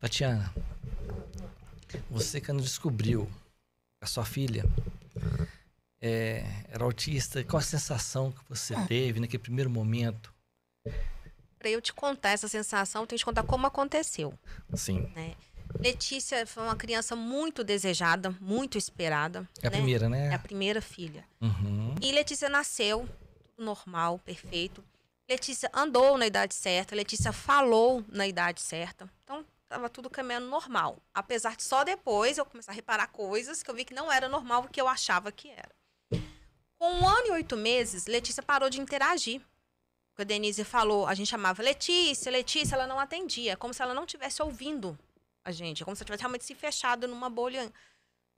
Tatiana, você quando descobriu a sua filha é, era autista, qual a sensação que você ah. teve naquele primeiro momento? Para eu te contar essa sensação, eu tenho que te contar como aconteceu. Sim. Né? Letícia foi uma criança muito desejada, muito esperada. É a né? primeira, né? É a primeira filha. Uhum. E Letícia nasceu, normal, perfeito. Letícia andou na idade certa, Letícia falou na idade certa. Então, tava tudo caminhando normal. Apesar de só depois eu começar a reparar coisas que eu vi que não era normal o que eu achava que era. Com um ano e oito meses, Letícia parou de interagir. Porque a Denise falou, a gente chamava Letícia, Letícia, ela não atendia, como se ela não estivesse ouvindo a gente, como se ela tivesse realmente se fechado numa bolha.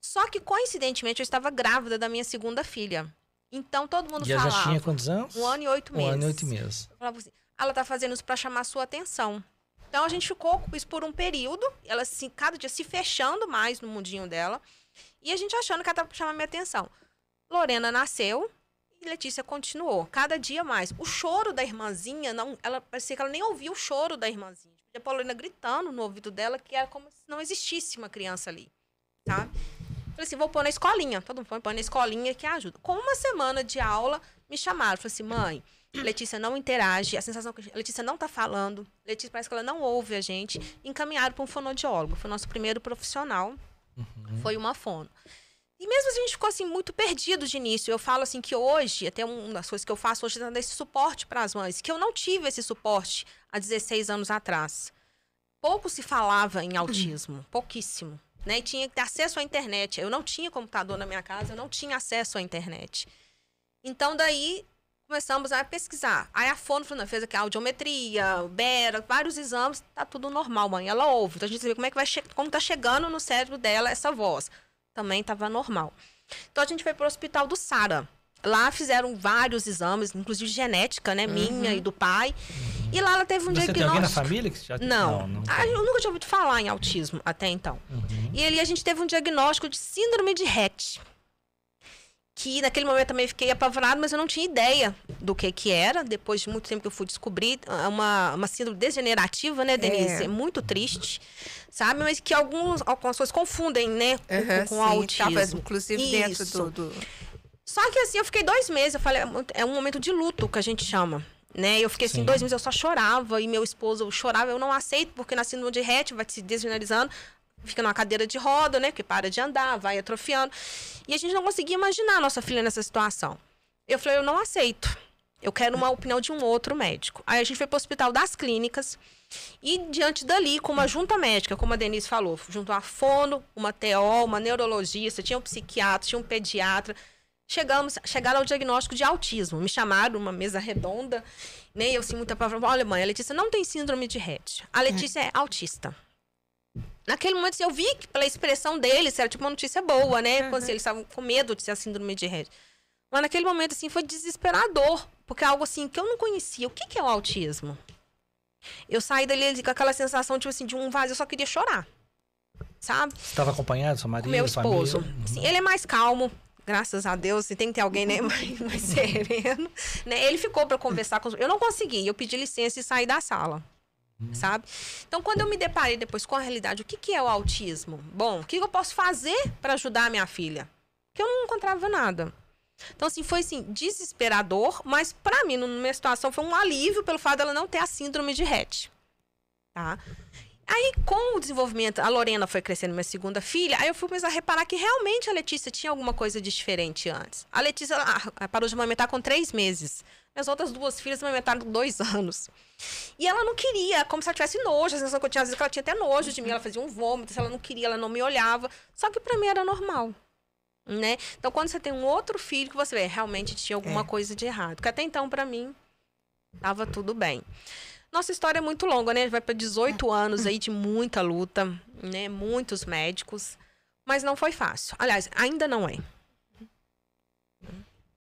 Só que, coincidentemente, eu estava grávida da minha segunda filha. Então, todo mundo e falava... E já tinha quantos anos? Um ano e oito meses. Um ano e oito meses. Eu falava assim, ela tá fazendo isso para chamar sua atenção. Então a gente ficou com isso por um período, ela assim, cada dia se fechando mais no mundinho dela, e a gente achando que ela estava chamando minha atenção. Lorena nasceu e Letícia continuou, cada dia mais. O choro da irmãzinha, não, ela parecia que ela nem ouvia o choro da irmãzinha. A Paulina gritando no ouvido dela que era como se não existisse uma criança ali, sabe? Tá? Falei assim, vou pôr na escolinha. Todo mundo põe pôr na escolinha que ajuda. Com uma semana de aula, me chamaram. Falei assim, mãe, Letícia não interage, a sensação que a Letícia não está falando, Letícia parece que ela não ouve a gente. Encaminharam para um fonodiólogo. Foi o nosso primeiro profissional. Uhum. Foi uma fono. E mesmo assim, a gente ficou assim muito perdido de início. Eu falo assim que hoje, até uma das coisas que eu faço hoje é dar esse suporte para as mães, que eu não tive esse suporte há 16 anos atrás. Pouco se falava em autismo, pouquíssimo né? E tinha que ter acesso à internet. Eu não tinha computador na minha casa, eu não tinha acesso à internet. Então, daí, começamos a pesquisar. Aí a Fono falou, fez aqui a audiometria, Bera, vários exames, tá tudo normal, mãe. Ela ouve. Então a gente vê como é que vai como tá chegando no cérebro dela essa voz. Também tava normal. Então a gente foi pro hospital do Sara. Lá fizeram vários exames, inclusive genética, né, minha uhum. e do pai. E lá ela teve um Você diagnóstico. Você tem alguém na família que já Não. não, não ah, eu nunca tinha ouvido falar em autismo até então. Uhum. E ali a gente teve um diagnóstico de síndrome de Rett. Que naquele momento também fiquei apavorado, mas eu não tinha ideia do que que era. Depois de muito tempo que eu fui descobrir, é uma, uma síndrome degenerativa, né, Denise? É. Muito triste, sabe? Mas que alguns, algumas pessoas confundem, né, uhum, com, com tá, autismo. Tava, inclusive Isso. dentro do, do... Só que assim, eu fiquei dois meses, eu falei, é um momento de luto que a gente chama né? Eu fiquei assim Sim. dois meses, eu só chorava e meu esposo chorava, eu não aceito porque na no de Rett vai se desgeneralizando, fica numa cadeira de roda, né? Que para de andar, vai atrofiando. E a gente não conseguia imaginar a nossa filha nessa situação. Eu falei, eu não aceito. Eu quero uma opinião de um outro médico. Aí a gente foi pro hospital das clínicas e diante dali, com uma junta médica, como a Denise falou, junto a fono, uma TO, uma neurologista, tinha um psiquiatra, tinha um pediatra, Chegamos, chegaram ao diagnóstico de autismo. Me chamaram uma mesa redonda, nem né? eu sim muita palavra. Olha, mãe, a Letícia não tem síndrome de Rett. A Letícia é autista. Naquele momento, assim, eu vi que pela expressão deles, era tipo uma notícia boa, né? Uhum. Quando assim, eles estavam com medo de ser a síndrome de Rett. Mas naquele momento, assim, foi desesperador. Porque é algo assim que eu não conhecia. O que, que é o autismo? Eu saí dali assim, com aquela sensação, tipo assim, de um vazio, eu só queria chorar. Sabe? Você estava acompanhado, seu marido? meu esposo. Uhum. Sim, ele é mais calmo, graças a Deus, tem que ter alguém né, mais, mais sereno, né? Ele ficou para conversar com os... Eu não consegui, eu pedi licença e saí da sala. Uhum. Sabe? Então, quando eu me deparei depois com a realidade, o que, que é o autismo? Bom, o que eu posso fazer para ajudar a minha filha? Que eu não encontrava nada. Então, assim, foi assim, desesperador, mas para mim, na minha situação, foi um alívio pelo fato dela não ter a síndrome de Rett. Tá? Aí, com o desenvolvimento, a Lorena foi crescendo, minha segunda filha, aí eu fui começar a reparar que realmente a Letícia tinha alguma coisa de diferente antes. A Letícia ah, ela parou de amamentar com três meses. Minhas outras duas filhas amamentaram dois anos. E ela não queria, como se ela tivesse nojo. Às vezes, eu tinha, às vezes ela tinha até nojo de mim, ela fazia um vômito, se ela não queria, ela não me olhava. Só que pra mim era normal. Né? Então, quando você tem um outro filho, que você vê, realmente tinha alguma é. coisa de errado. Porque até então, para mim, tava tudo bem. Nossa história é muito longa, né? Vai para 18 anos aí de muita luta, né? Muitos médicos. Mas não foi fácil. Aliás, ainda não é.